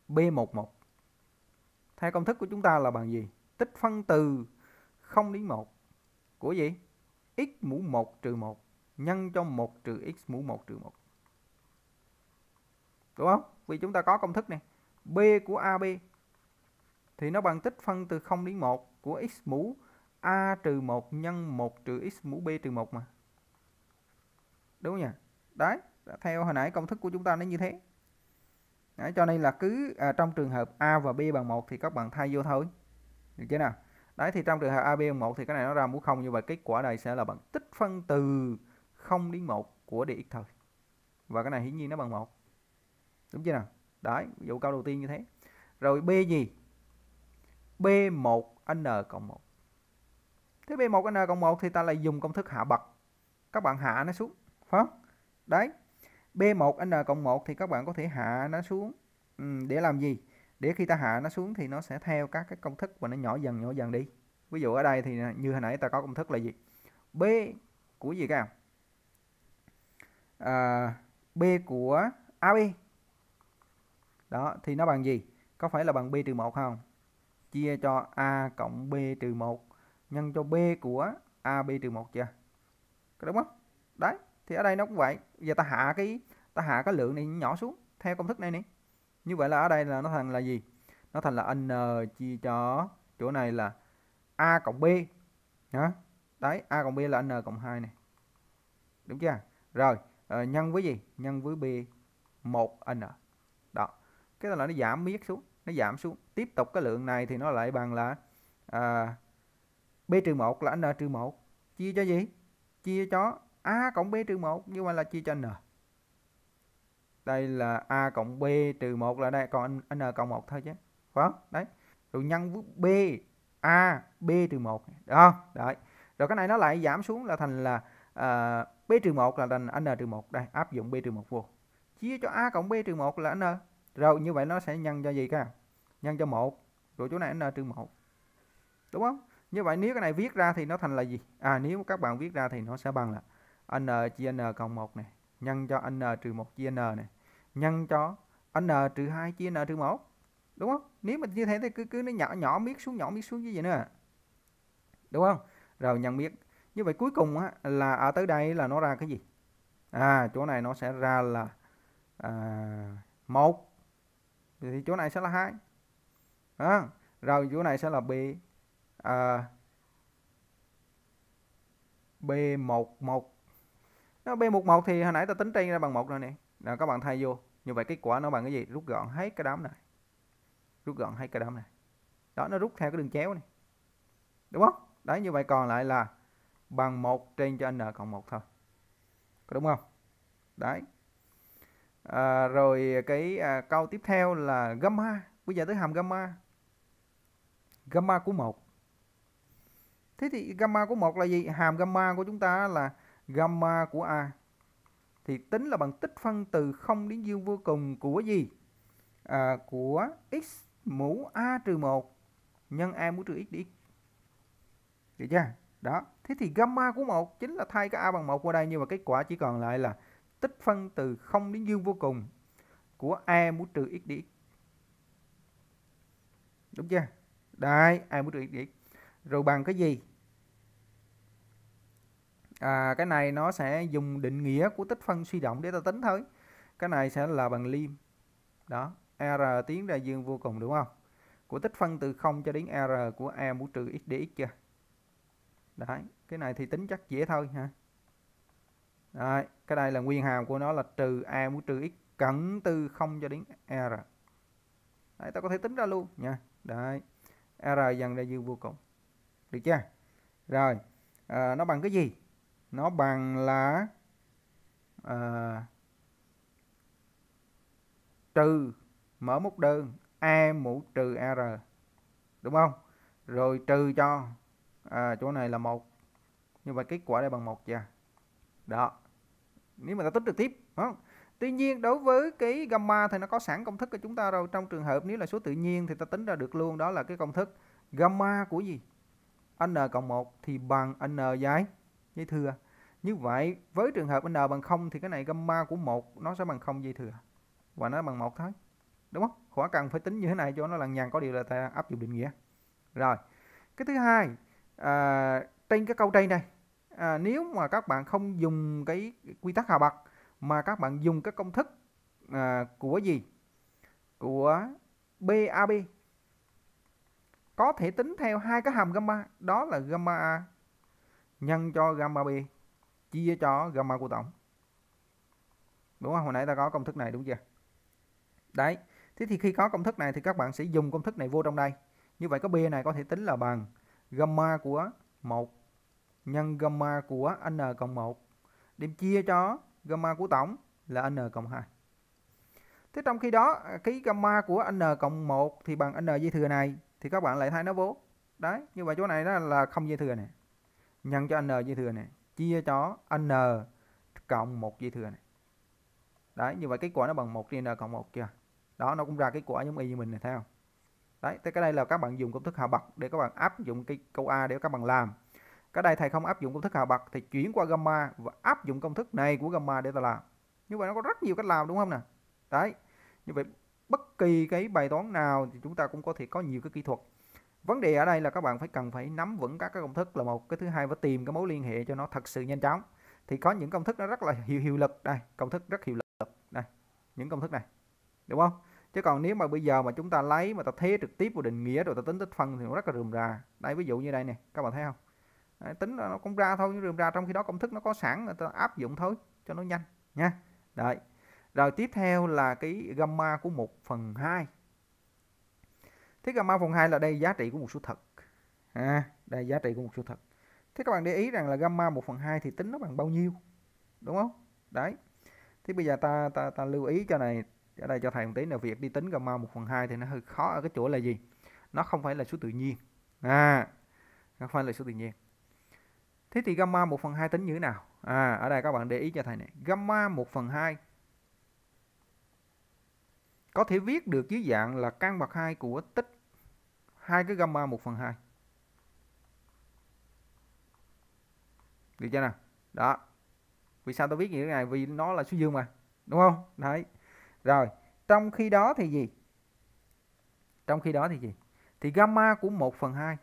B11 theo công thức của chúng ta là bằng gì? Tích phân từ 0 đến 1 của gì? x mũ 1 trừ 1 nhân cho 1 trừ x mũ 1 trừ 1. Đúng không? Vì chúng ta có công thức này. B của AB thì nó bằng tích phân từ 0 đến 1 của x mũ A trừ 1 nhân 1 trừ x mũ B trừ 1 mà. Đúng không nhỉ? Đấy, theo hồi nãy công thức của chúng ta nó như thế. Đấy, cho nên là cứ à, trong trường hợp A và B bằng 1 thì các bạn thay vô thôi. Được chưa nào? Đấy thì trong trường hợp AB bằng 1 thì cái này nó ra mũ 0 như vậy kết quả này sẽ là bằng tích phân từ 0 đến 1 của dx thôi. Và cái này hiển nhiên nó bằng 1. Đúng chưa nào? Đấy, ví dụ câu đầu tiên như thế. Rồi B gì? B1n cộng 1. Thế B1n cộng 1 thì ta lại dùng công thức hạ bậc. Các bạn hạ nó xuống, phải không? Đấy, B1N cộng 1 thì các bạn có thể hạ nó xuống ừ, để làm gì? Để khi ta hạ nó xuống thì nó sẽ theo các cái công thức và nó nhỏ dần nhỏ dần đi. Ví dụ ở đây thì như hồi nãy ta có công thức là gì? B của gì các à, B của AB. Đó, thì nó bằng gì? Có phải là bằng B trừ 1 không? Chia cho A cộng B trừ 1 nhân cho B của AB trừ 1 chưa? Có đúng không? Đấy, thì ở đây nó cũng vậy giờ ta hạ cái ta hạ cái lượng này nhỏ xuống theo công thức này nè như vậy là ở đây là nó thành là gì nó thành là n chia cho chỗ này là a cộng b đó đấy a cộng b là n cộng 2 này đúng chưa rồi ờ, nhân với gì nhân với b 1 n đó cái là nó giảm miết xuống nó giảm xuống tiếp tục cái lượng này thì nó lại bằng là à, b trừ 1 là n trừ 1 chia cho gì chia cho a cộng b trừ 1 nhưng mà là chia cho n đây là a cộng b trừ 1 là đây còn n cộng 1 thôi chứ phải không đấy rồi nhân với b a b trừ 1 được không đấy rồi cái này nó lại giảm xuống là thành là uh, b trừ 1 là thành n trừ 1 đây áp dụng b trừ 1 vô chia cho a cộng b trừ 1 là n rồi như vậy nó sẽ nhân cho gì cả nhân cho 1 rồi chỗ này n trừ 1 đúng không như vậy nếu cái này viết ra thì nó thành là gì à nếu các bạn viết ra thì nó sẽ bằng là n chia n cộng 1 này nhân cho n trừ 1 chia n này nhân cho n trừ 2 chia n trừ 1 đúng không nếu mà như thế thì cứ cứ nó nhỏ nhỏ miết xuống nhỏ miết xuống như vậy nữa đúng không rồi nhân miết như vậy cuối cùng á, là ở tới đây là nó ra cái gì à chỗ này nó sẽ ra là à, 1 thì chỗ này sẽ là 2 à, rồi chỗ này sẽ là B à, B11 1 nó b một một thì hồi nãy ta tính trên ra bằng một rồi nè rồi các bạn thay vô như vậy kết quả nó bằng cái gì rút gọn hết cái đám này rút gọn hết cái đám này đó nó rút theo cái đường chéo này đúng không đấy như vậy còn lại là bằng một trên cho n cộng một thôi có đúng không đấy à, rồi cái à, câu tiếp theo là gamma bây giờ tới hàm gamma gamma của một thế thì gamma của một là gì hàm gamma của chúng ta là gamma của A thì tính là bằng tích phân từ 0 đến dương vô cùng của gì? À, của x mũ A trừ 1 nhân A mũ trừ x dx. Được chưa? Đó. Thế thì gamma của 1 chính là thay cái A bằng 1 qua đây nhưng mà kết quả chỉ còn lại là tích phân từ 0 đến dương vô cùng của A mũ trừ x dx. Đúng chưa? Đây, A mũ trừ x dx. Rồi bằng cái gì? à, cái này nó sẽ dùng định nghĩa của tích phân suy động để ta tính thôi cái này sẽ là bằng lim đó r tiến ra dương vô cùng đúng không của tích phân từ 0 cho đến r của e mũ trừ x dx chưa đấy cái này thì tính chắc dễ thôi ha đấy, cái đây là nguyên hàm của nó là trừ e mũ trừ x cận từ 0 cho đến r đấy ta có thể tính ra luôn nha đấy r dần ra dương vô cùng được chưa rồi à, nó bằng cái gì nó bằng là à, trừ mở múc đơn a mũ trừ r đúng không rồi trừ cho à, chỗ này là một như vậy kết quả đây bằng một chưa đó nếu mà ta tính trực tiếp không tuy nhiên đối với cái gamma thì nó có sẵn công thức của chúng ta rồi trong trường hợp nếu là số tự nhiên thì ta tính ra được luôn đó là cái công thức gamma của gì n cộng 1 thì bằng n giấy với thừa như vậy với trường hợp n bằng 0 thì cái này gamma của một nó sẽ bằng 0 dây thừa và nó bằng một thôi. Đúng không? Khỏi cần phải tính như thế này cho nó lằng nhằng có điều là ta áp dụng định nghĩa. Rồi. Cái thứ hai à, trên cái câu trên đây à, nếu mà các bạn không dùng cái quy tắc Hà bậc mà các bạn dùng các công thức à, của gì? Của BAB có thể tính theo hai cái hàm gamma đó là gamma A nhân cho gamma B chia cho gamma của tổng đúng không hồi nãy ta có công thức này đúng chưa đấy thế thì khi có công thức này thì các bạn sẽ dùng công thức này vô trong đây như vậy có b này có thể tính là bằng gamma của 1 nhân gamma của n cộng 1 đem chia cho gamma của tổng là n cộng 2 thế trong khi đó cái gamma của n cộng 1 thì bằng n dây thừa này thì các bạn lại thay nó vô đấy như vậy chỗ này đó là không dây thừa này nhân cho n dây thừa này chia cho n cộng một dây thừa này đấy như vậy kết quả nó bằng 1 trên n cộng 1 chưa đó nó cũng ra kết quả giống y như mình này theo đấy thế cái đây là các bạn dùng công thức hạ bậc để các bạn áp dụng cái câu a để các bạn làm cái đây thầy không áp dụng công thức hạ bậc thì chuyển qua gamma và áp dụng công thức này của gamma để ta làm như vậy nó có rất nhiều cách làm đúng không nè đấy như vậy bất kỳ cái bài toán nào thì chúng ta cũng có thể có nhiều cái kỹ thuật vấn đề ở đây là các bạn phải cần phải nắm vững các cái công thức là một cái thứ hai và tìm cái mối liên hệ cho nó thật sự nhanh chóng thì có những công thức nó rất là hiệu hiệu lực đây công thức rất hiệu lực đây những công thức này đúng không chứ còn nếu mà bây giờ mà chúng ta lấy mà ta thế trực tiếp vào định nghĩa rồi ta tính tích phân thì nó rất là rườm rà đây ví dụ như đây nè các bạn thấy không Đấy, tính nó cũng ra thôi nhưng rườm rà trong khi đó công thức nó có sẵn người ta áp dụng thôi cho nó nhanh nha đấy rồi tiếp theo là cái gamma của một phần 2 thế gamma phần 2 là đây giá trị của một số thật à, đây giá trị của một số thật thế các bạn để ý rằng là gamma 1 phần 2 thì tính nó bằng bao nhiêu đúng không đấy thế bây giờ ta ta, ta lưu ý cho này ở đây cho thầy một tí là việc đi tính gamma 1 phần 2 thì nó hơi khó ở cái chỗ là gì nó không phải là số tự nhiên à nó không phải là số tự nhiên thế thì gamma 1 phần 2 tính như thế nào à ở đây các bạn để ý cho thầy này gamma 1 phần 2 có thể viết được dưới dạng là căn bậc 2 của tích hai cái gamma 1 phần 2 được chưa nào đó vì sao tôi viết như thế này vì nó là số dương mà đúng không đấy rồi trong khi đó thì gì trong khi đó thì gì thì gamma của 1 phần 2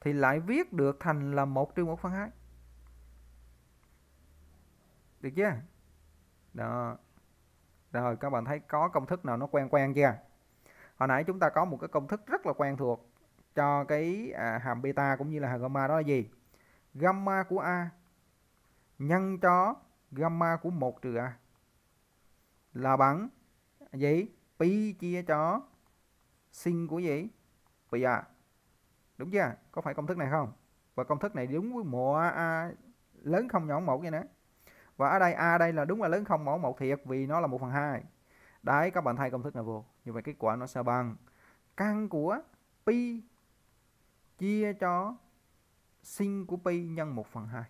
thì lại viết được thành là 1 trừ 1 phần 2 được chưa đó rồi các bạn thấy có công thức nào nó quen quen chưa hồi nãy chúng ta có một cái công thức rất là quen thuộc cho cái à, hàm beta cũng như là hàm gamma đó là gì gamma của a nhân cho gamma của một trừ a là bằng gì pi chia cho sin của gì pi a đúng chưa có phải công thức này không và công thức này đúng với mùa a lớn không nhỏ một vậy nữa và ở đây a à, đây là đúng là lớn không mẫu một thiệt vì nó là 1 phần 2 đấy các bạn thay công thức này vô như vậy kết quả nó sẽ bằng căn của pi chia cho sin của pi nhân 1 phần 2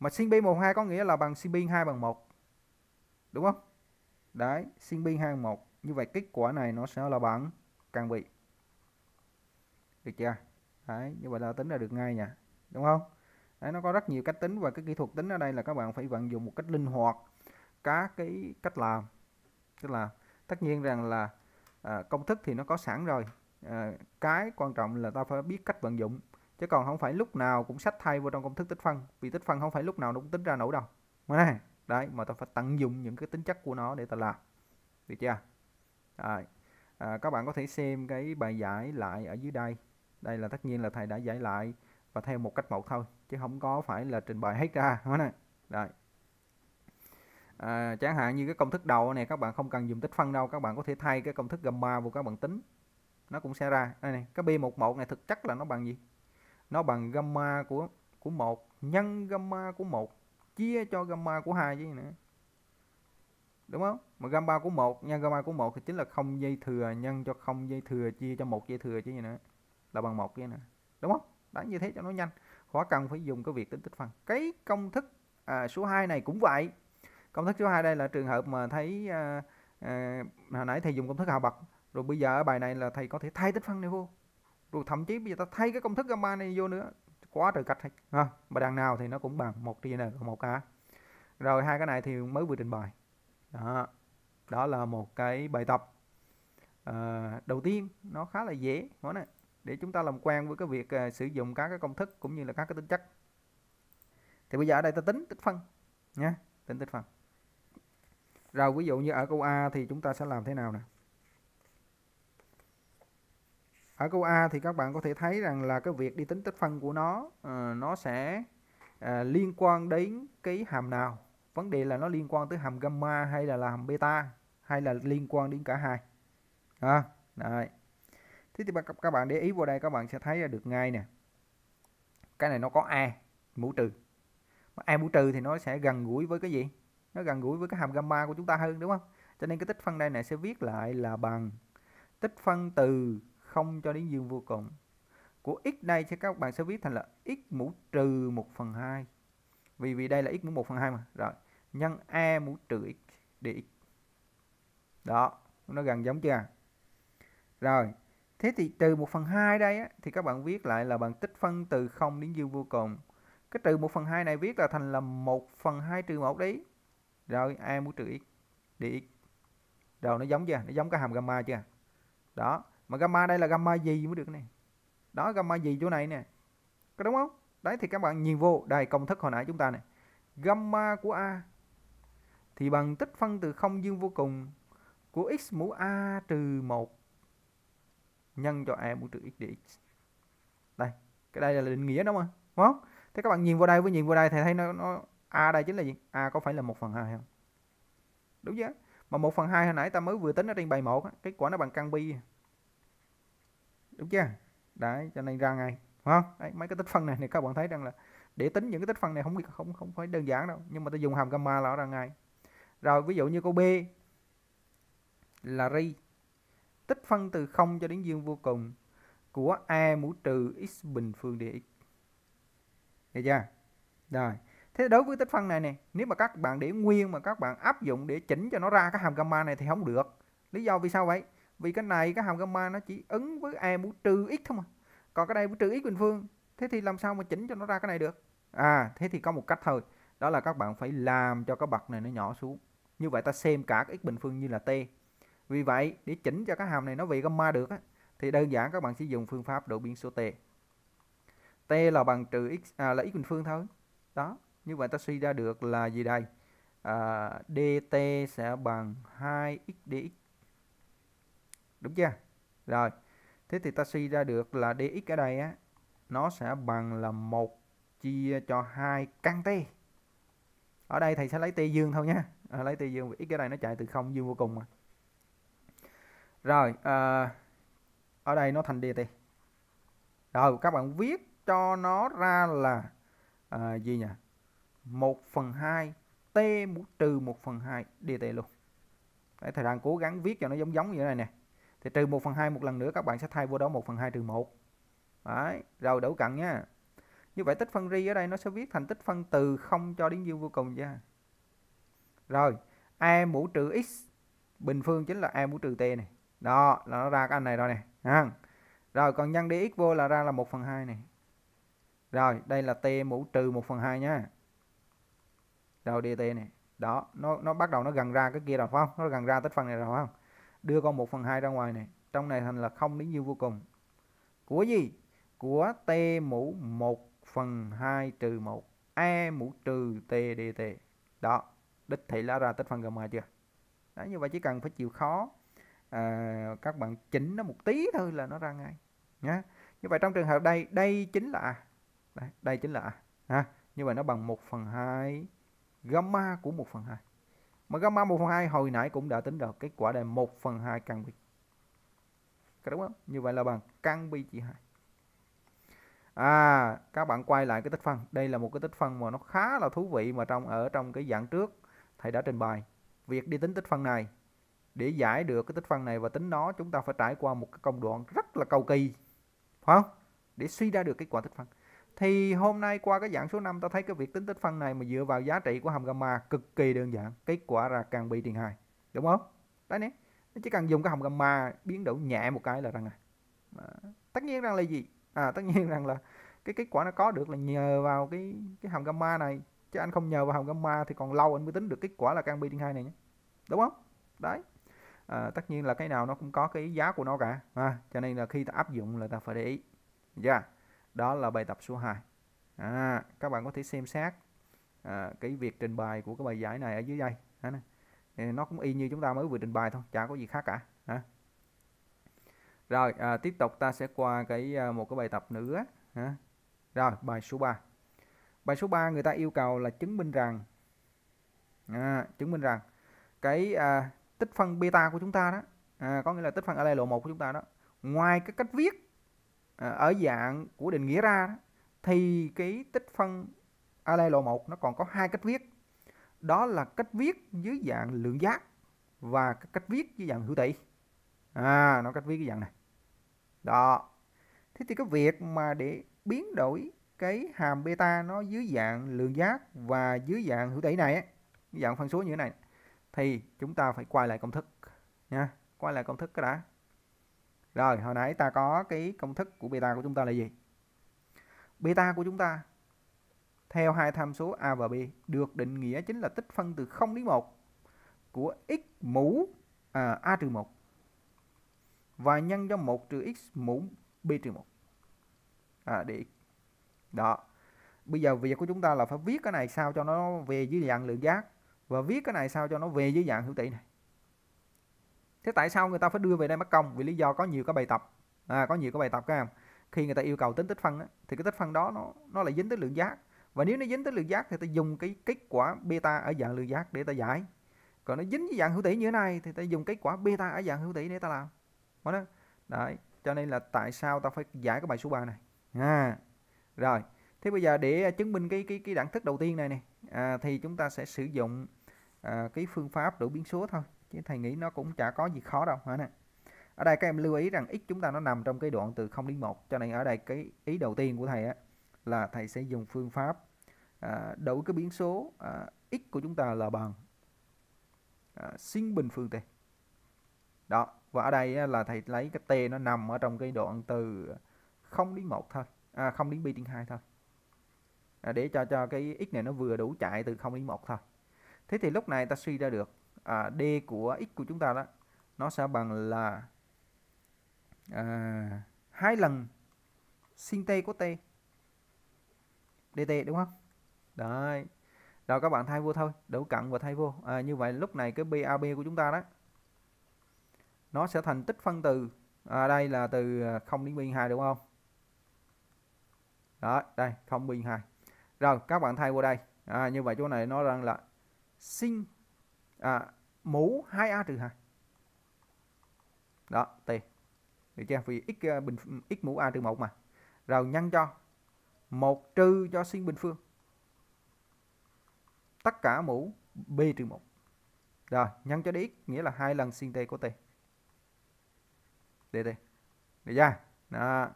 mà sin pi 1 2 có nghĩa là bằng sin pi 2 bằng 1 đúng không đấy sin pi 2 bằng 1 như vậy kết quả này nó sẽ là bằng căn pi được chưa đấy như vậy là tính ra được ngay nha đúng không Đấy, nó có rất nhiều cách tính và cái kỹ thuật tính ở đây là các bạn phải vận dụng một cách linh hoạt các cái cách làm tức là tất nhiên rằng là à, công thức thì nó có sẵn rồi à, cái quan trọng là ta phải biết cách vận dụng chứ còn không phải lúc nào cũng sách thay vào trong công thức tích phân vì tích phân không phải lúc nào nó cũng tính ra nổi đâu đấy, đấy mà ta phải tận dụng những cái tính chất của nó để ta làm được chưa đấy. À, các bạn có thể xem cái bài giải lại ở dưới đây đây là tất nhiên là thầy đã giải lại và theo một cách một thôi chứ không có phải là trình bày hết ra đó này, rồi à, chẳng hạn như cái công thức đầu này các bạn không cần dùng tích phân đâu các bạn có thể thay cái công thức gamma vô các bạn tính nó cũng sẽ ra đây này cái b11 này thực chất là nó bằng gì nó bằng gamma của của một nhân gamma của một chia cho gamma của hai chứ gì nữa đúng không mà gamma của một nhân gamma của một thì chính là không dây thừa nhân cho không dây thừa chia cho một dây thừa chứ gì nữa là bằng một chứ nữa đúng không đó như thế cho nó nhanh khóa cần phải dùng cái việc tính tích phân cái công thức à, số 2 này cũng vậy công thức số 2 đây là trường hợp mà thấy à, à, hồi nãy thầy dùng công thức hào bậc rồi bây giờ ở bài này là thầy có thể thay tích phân này vô rồi thậm chí bây giờ ta thay cái công thức gamma này vô nữa quá trời cách ha mà đằng nào thì nó cũng bằng một n một a rồi hai cái này thì mới vừa trình bày đó đó là một cái bài tập à, đầu tiên nó khá là dễ đó này để chúng ta làm quen với cái việc uh, sử dụng các cái công thức cũng như là các cái tính chất thì bây giờ ở đây ta tính tích phân nha, tính tích phân rồi ví dụ như ở câu A thì chúng ta sẽ làm thế nào nè ở câu A thì các bạn có thể thấy rằng là cái việc đi tính tích phân của nó uh, nó sẽ uh, liên quan đến cái hàm nào vấn đề là nó liên quan tới hàm gamma hay là, là hàm beta hay là liên quan đến cả hai à, đấy thế thì các bạn để ý vào đây các bạn sẽ thấy được ngay nè cái này nó có a mũ trừ mà a mũ trừ thì nó sẽ gần gũi với cái gì nó gần gũi với cái hàm gamma của chúng ta hơn đúng không cho nên cái tích phân đây này sẽ viết lại là bằng tích phân từ không cho đến dương vô cùng của x đây thì các bạn sẽ viết thành là x mũ trừ 1 phần 2 vì vì đây là x mũ 1 phần 2 mà rồi nhân a mũ trừ x dx đó nó gần giống chưa rồi Thế thì trừ 1 phần 2 đây á, thì các bạn viết lại là bằng tích phân từ 0 đến dương vô cùng. Cái trừ 1 phần 2 này viết là thành là 1 phần 2 trừ 1 đấy Rồi a muốn trừ x dx. Rồi nó giống chưa? Nó giống cái hàm gamma chưa? Đó, mà gamma đây là gamma gì mới được này. Đó gamma gì chỗ này nè. Có đúng không? Đấy thì các bạn nhìn vô, đây công thức hồi nãy chúng ta này. Gamma của a thì bằng tích phân từ không dương vô cùng của x mũ a trừ 1 nhân cho a mũ trừ x dx đây cái đây là định nghĩa đó mà đúng không thế các bạn nhìn vào đây với nhìn vào đây thì thấy nó, nó a đây chính là gì a có phải là một phần hai không đúng chứ mà một phần hai hồi nãy ta mới vừa tính ở trên bài 1 kết quả nó bằng căn bi đúng chưa đấy cho nên ra ngay đúng không đấy, mấy cái tích phân này thì các bạn thấy rằng là để tính những cái tích phân này không không không phải đơn giản đâu nhưng mà ta dùng hàm gamma là nó ra ngay rồi ví dụ như câu b là ri tích phân từ 0 cho đến dương vô cùng của a mũ trừ x bình phương dx. Được chưa? Rồi. Thế đối với tích phân này nè, nếu mà các bạn để nguyên mà các bạn áp dụng để chỉnh cho nó ra cái hàm gamma này thì không được. Lý do vì sao vậy? Vì cái này cái hàm gamma nó chỉ ứng với a mũ trừ x thôi mà. Còn cái đây mũ trừ x bình phương. Thế thì làm sao mà chỉnh cho nó ra cái này được? À, thế thì có một cách thôi. Đó là các bạn phải làm cho cái bậc này nó nhỏ xuống. Như vậy ta xem cả cái x bình phương như là t. Vì vậy, để chỉnh cho cái hàm này nó về gamma được á, thì đơn giản các bạn sử dụng phương pháp đổi biến số t. T là bằng trừ x à, là x bình phương thôi. Đó, như vậy ta suy ra được là gì đây? À, dt sẽ bằng 2x dx. Đúng chưa? Rồi. Thế thì ta suy ra được là dx ở đây á nó sẽ bằng là 1 chia cho 2 căn t. Ở đây thầy sẽ lấy t dương thôi nha à, ờ, lấy t dương vì x cái này nó chạy từ không dương vô cùng mà rồi à, ở đây nó thành dt rồi các bạn viết cho nó ra là à, gì nhỉ 1 phần 2 t trừ 1 phần 2 dt luôn Đấy, thầy đang cố gắng viết cho nó giống giống như thế này nè thì trừ 1 phần 2 một lần nữa các bạn sẽ thay vô đó 1 phần 2 trừ 1 Đấy, rồi đủ cận nha như vậy tích phân ri ở đây nó sẽ viết thành tích phân từ 0 cho đến dương vô cùng nha rồi a mũ trừ x bình phương chính là a mũ trừ t này đó là nó ra cái anh này rồi nè ha rồi còn nhân dx vô là ra là 1 phần 2 này rồi đây là t mũ trừ 1 phần 2 nhá rồi dt này đó nó nó bắt đầu nó gần ra cái kia rồi phải không nó gần ra tích phần này rồi phải không đưa con 1 phần 2 ra ngoài này trong này thành là không đến nhiêu vô cùng của gì của t mũ 1 phần 2 trừ 1 e mũ trừ t dt đó đích thị là ra tích phần gần ngoài chưa đó như vậy chỉ cần phải chịu khó à, các bạn chỉnh nó một tí thôi là nó ra ngay nhá như vậy trong trường hợp đây đây chính là đây, đây chính là ha như vậy nó bằng 1 phần 2 gamma của 1 phần 2 mà gamma 1 phần 2 hồi nãy cũng đã tính được kết quả là 1 phần 2 căn bi cái đúng không như vậy là bằng căn bi chỉ 2 à các bạn quay lại cái tích phân đây là một cái tích phân mà nó khá là thú vị mà trong ở trong cái dạng trước thầy đã trình bày việc đi tính tích phân này để giải được cái tích phân này và tính nó chúng ta phải trải qua một cái công đoạn rất là cầu kỳ phải không để suy ra được kết quả tích phân thì hôm nay qua cái dạng số 5 ta thấy cái việc tính tích phân này mà dựa vào giá trị của hàm gamma cực kỳ đơn giản kết quả ra càng bị tiền hai, đúng không đấy nè nó chỉ cần dùng cái hàm gamma biến đổi nhẹ một cái là rằng này à, tất nhiên rằng là gì à tất nhiên rằng là cái kết quả nó có được là nhờ vào cái cái hàm gamma này chứ anh không nhờ vào hàm gamma thì còn lâu anh mới tính được kết quả là căn bi trên hai này nhé đúng không đấy à, tất nhiên là cái nào nó cũng có cái giá của nó cả à, cho nên là khi ta áp dụng là ta phải để ý yeah. đó là bài tập số 2 à, các bạn có thể xem xét à, cái việc trình bày của cái bài giải này ở dưới đây à, nó cũng y như chúng ta mới vừa trình bày thôi chả có gì khác cả à. rồi à, tiếp tục ta sẽ qua cái à, một cái bài tập nữa à. rồi bài số 3 bài số 3 người ta yêu cầu là chứng minh rằng à, chứng minh rằng cái à, tích phân beta của chúng ta đó à, có nghĩa là tích phân alelo một của chúng ta đó ngoài cái cách viết à, ở dạng của định nghĩa ra đó, thì cái tích phân alelo một nó còn có hai cách viết đó là cách viết dưới dạng lượng giác và cách viết dưới dạng hữu tỷ à nó cách viết cái dạng này đó thế thì cái việc mà để biến đổi cái hàm beta nó dưới dạng lượng giác và dưới dạng hữu tỷ này dạng phân số như thế này thì chúng ta phải quay lại công thức nha quay lại công thức cái đã rồi hồi nãy ta có cái công thức của beta của chúng ta là gì beta của chúng ta theo hai tham số a và b được định nghĩa chính là tích phân từ 0 đến 1 của x mũ à, a trừ 1 và nhân cho 1 trừ x mũ b trừ 1 à, để đó bây giờ việc của chúng ta là phải viết cái này sao cho nó về dưới dạng lượng giác và viết cái này sao cho nó về dưới dạng hữu tỷ này thế tại sao người ta phải đưa về đây mất công vì lý do có nhiều cái bài tập à, có nhiều cái bài tập các em khi người ta yêu cầu tính tích phân á, thì cái tích phân đó nó nó lại dính tới lượng giác và nếu nó dính tới lượng giác thì ta dùng cái kết quả beta ở dạng lượng giác để ta giải còn nó dính với dạng hữu tỷ như thế này thì ta dùng kết quả beta ở dạng hữu tỷ để ta làm đó đấy cho nên là tại sao ta phải giải cái bài số 3 này à, rồi thế bây giờ để chứng minh cái cái cái đẳng thức đầu tiên này nè à, thì chúng ta sẽ sử dụng à, cái phương pháp đổi biến số thôi chứ thầy nghĩ nó cũng chả có gì khó đâu hả nè ở đây các em lưu ý rằng x chúng ta nó nằm trong cái đoạn từ 0 đến 1 cho nên ở đây cái ý đầu tiên của thầy á, là thầy sẽ dùng phương pháp à, đổi cái biến số à, x của chúng ta là bằng à, sin bình phương t đó và ở đây á, là thầy lấy cái t nó nằm ở trong cái đoạn từ 0 đến 1 thôi à, 0 đến pi trên 2 thôi à, để cho cho cái x này nó vừa đủ chạy từ 0 đến 1 thôi thế thì lúc này ta suy ra được à, d của x của chúng ta đó nó sẽ bằng là à, hai lần sin t của t dt đúng không đấy rồi các bạn thay vô thôi đủ cận và thay vô à, như vậy lúc này cái BAB của chúng ta đó nó sẽ thành tích phân từ à, đây là từ 0 à, đến biên 2 đúng không đó đây 0 biên 2 rồi các bạn thay vô đây à, như vậy chỗ này nó đang là sinh à, mũ 2a trừ 2 đó t được chưa vì x à, bình x mũ a trừ 1 mà rồi nhân cho 1 trừ cho sin bình phương tất cả mũ b trừ 1 rồi nhân cho x nghĩa là hai lần sin t của t dt được chưa đó.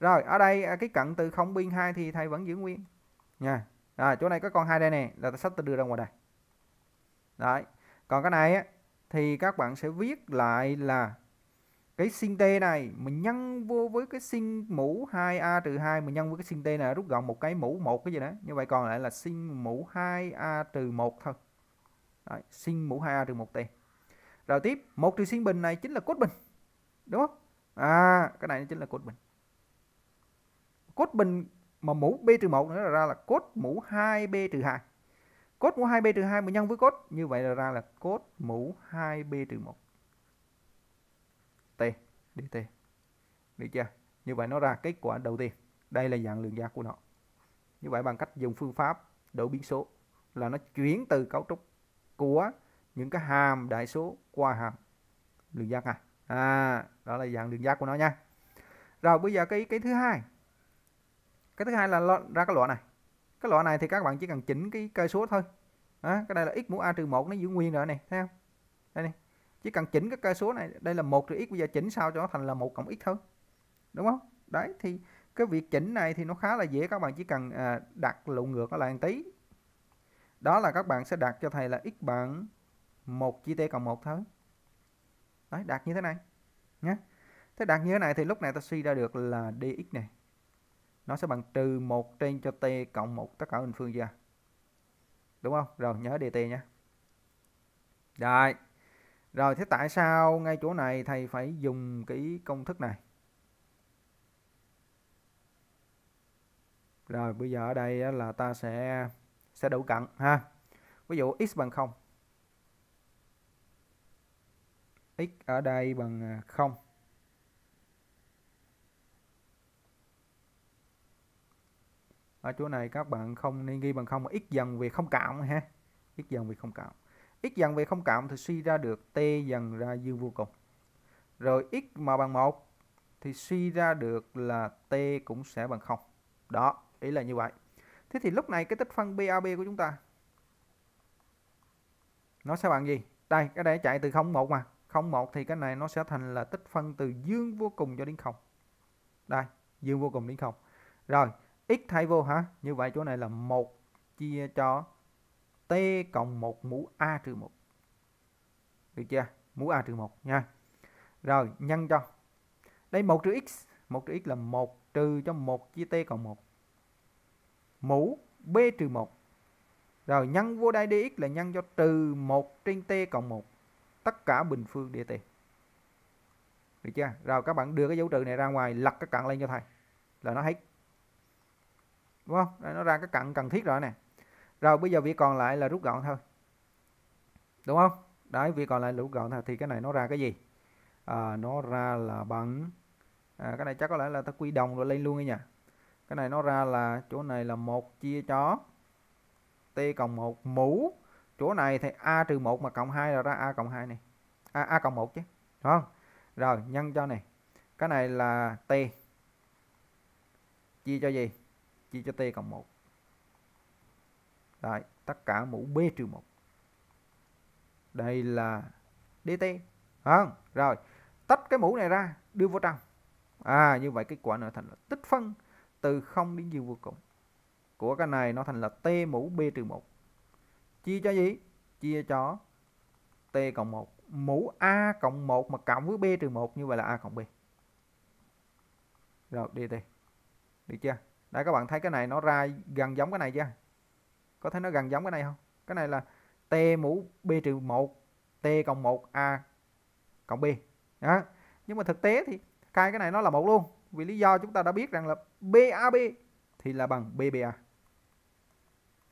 rồi ở đây à, cái cận từ không biên 2 thì thầy vẫn giữ nguyên nha à, chỗ này có con hai đây nè là ta sắp ta đưa ra ngoài đây đấy còn cái này á, thì các bạn sẽ viết lại là cái sin t này mình nhân vô với cái sin mũ 2a trừ 2 mình nhân với cái sin t này rút gọn một cái mũ một cái gì đó như vậy còn lại là sin mũ 2a trừ 1 thôi Đấy, sin mũ 2a trừ 1t rồi tiếp một trừ sin bình này chính là cốt bình đúng không à cái này chính là cốt bình cốt bình mà mũ b trừ 1 nữa là ra là cốt mũ 2b trừ 2 cốt mũ 2b trừ 2 mà nhân với cốt như vậy là ra là cốt mũ 2b trừ 1 t dt được chưa như vậy nó ra kết quả đầu tiên đây là dạng lượng giác của nó như vậy bằng cách dùng phương pháp đổi biến số là nó chuyển từ cấu trúc của những cái hàm đại số qua hàm lượng giác à à đó là dạng lượng giác của nó nha rồi bây giờ cái cái thứ hai cái thứ hai là ra cái loại này cái loại này thì các bạn chỉ cần chỉnh cái cơ số thôi à, cái đây là x mũ a trừ một nó giữ nguyên rồi này thấy không đây này chỉ cần chỉnh cái cơ số này đây là một trừ x bây giờ chỉnh sao cho nó thành là một cộng x thôi đúng không đấy thì cái việc chỉnh này thì nó khá là dễ các bạn chỉ cần à, đặt lộ ngược nó lại một tí đó là các bạn sẽ đặt cho thầy là x bằng một chia t cộng một thôi đấy đặt như thế này nhé thế đặt như thế này thì lúc này ta suy ra được là dx này nó sẽ bằng trừ 1 trên cho t cộng 1 tất cả bình phương ra đúng không rồi nhớ dt nhé rồi rồi thế tại sao ngay chỗ này thầy phải dùng cái công thức này rồi bây giờ ở đây là ta sẽ sẽ đủ cận ha ví dụ x bằng 0 x ở đây bằng 0 à, ở chỗ này các bạn không nên ghi bằng không x dần về không cộng ha x dần về không cộng x dần về không cộng thì suy ra được t dần ra dương vô cùng rồi x mà bằng 1 thì suy ra được là t cũng sẽ bằng không, đó ý là như vậy thế thì lúc này cái tích phân BAB của chúng ta nó sẽ bằng gì đây cái này chạy từ 0 1 mà 0 1 thì cái này nó sẽ thành là tích phân từ dương vô cùng cho đến không, đây dương vô cùng đến không, rồi x thay vô hả như vậy chỗ này là 1 chia cho t cộng 1 mũ a trừ 1 được chưa mũ a trừ 1 nha rồi nhân cho đây 1 trừ x 1 trừ x là 1 trừ cho 1 chia t cộng 1 mũ b trừ 1 rồi nhân vô đây dx là nhân cho trừ 1 trên t cộng 1 tất cả bình phương dt được chưa rồi các bạn đưa cái dấu trừ này ra ngoài lật các cặn lên cho thầy là nó hết đúng không nó ra cái cận cần thiết rồi nè rồi bây giờ việc còn lại là rút gọn thôi đúng không đấy việc còn lại là rút gọn thôi thì cái này nó ra cái gì à, nó ra là bằng à, cái này chắc có lẽ là ta quy đồng rồi lên luôn ấy nhỉ cái này nó ra là chỗ này là một chia cho t cộng 1 mũ chỗ này thì a trừ 1 mà cộng 2 là ra a cộng 2 này a, a cộng 1 chứ đúng không rồi nhân cho này cái này là t chia cho gì chia cho t cộng 1 Đấy, tất cả mũ b trừ 1 đây là dt không rồi tách cái mũ này ra đưa vô trong à như vậy kết quả nó thành là tích phân từ 0 đến dương vô cùng của cái này nó thành là t mũ b trừ 1 chia cho gì chia cho t cộng 1 mũ a cộng 1 mà cộng với b trừ 1 như vậy là a cộng b rồi dt được chưa đây các bạn thấy cái này nó ra gần giống cái này chưa có thấy nó gần giống cái này không cái này là t mũ b trừ 1 t cộng 1 a cộng b đó nhưng mà thực tế thì hai cái này nó là một luôn vì lý do chúng ta đã biết rằng là BAB thì là bằng BBA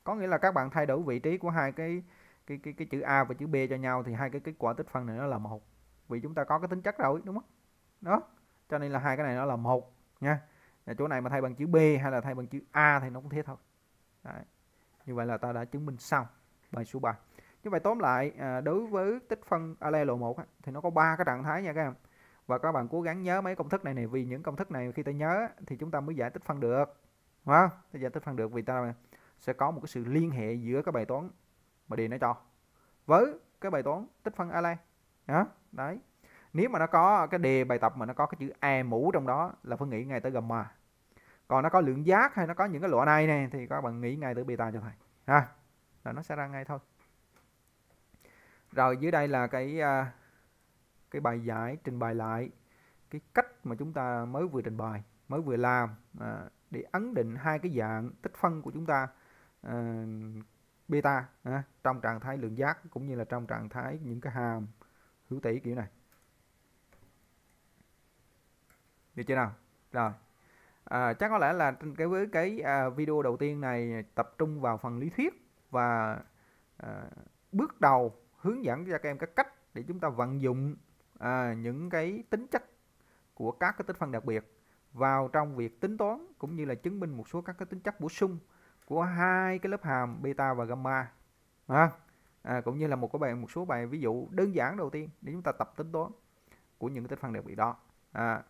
có nghĩa là các bạn thay đổi vị trí của hai cái cái cái cái chữ A và chữ B cho nhau thì hai cái kết quả tích phân này nó là một vì chúng ta có cái tính chất rồi đúng không đó cho nên là hai cái này nó là một nha chỗ này mà thay bằng chữ B hay là thay bằng chữ A thì nó cũng thế thôi Đấy. như vậy là ta đã chứng minh xong bài số 3 như vậy tóm lại à, đối với tích phân allele lộ 1 thì nó có ba cái trạng thái nha các em và các bạn cố gắng nhớ mấy công thức này này vì những công thức này khi ta nhớ thì chúng ta mới giải tích phân được đúng không giải tích phân được vì ta sẽ có một cái sự liên hệ giữa cái bài toán mà đề nó cho với cái bài toán tích phân allele đó đấy nếu mà nó có cái đề bài tập mà nó có cái chữ e mũ trong đó là phải nghĩ ngay tới gamma còn nó có lượng giác hay nó có những cái loại này này thì các bạn nghĩ ngay tới beta cho thầy ha là nó sẽ ra ngay thôi rồi dưới đây là cái à, cái bài giải trình bày lại cái cách mà chúng ta mới vừa trình bày mới vừa làm à, để ấn định hai cái dạng tích phân của chúng ta à, beta trong trạng thái lượng giác cũng như là trong trạng thái những cái hàm hữu tỷ kiểu này được chưa nào rồi à, chắc có lẽ là cái với cái à, video đầu tiên này tập trung vào phần lý thuyết và à, bước đầu hướng dẫn cho các em các cách để chúng ta vận dụng à, những cái tính chất của các cái tích phân đặc biệt vào trong việc tính toán cũng như là chứng minh một số các cái tính chất bổ sung của hai cái lớp hàm beta và gamma à, à, cũng như là một cái bài một số bài ví dụ đơn giản đầu tiên để chúng ta tập tính toán của những cái tích phân đặc biệt đó à,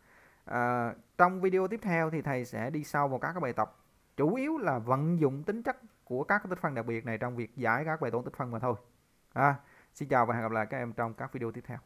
à, trong video tiếp theo thì thầy sẽ đi sâu vào các cái bài tập chủ yếu là vận dụng tính chất của các tích phân đặc biệt này trong việc giải các bài toán tích phân mà thôi à, xin chào và hẹn gặp lại các em trong các video tiếp theo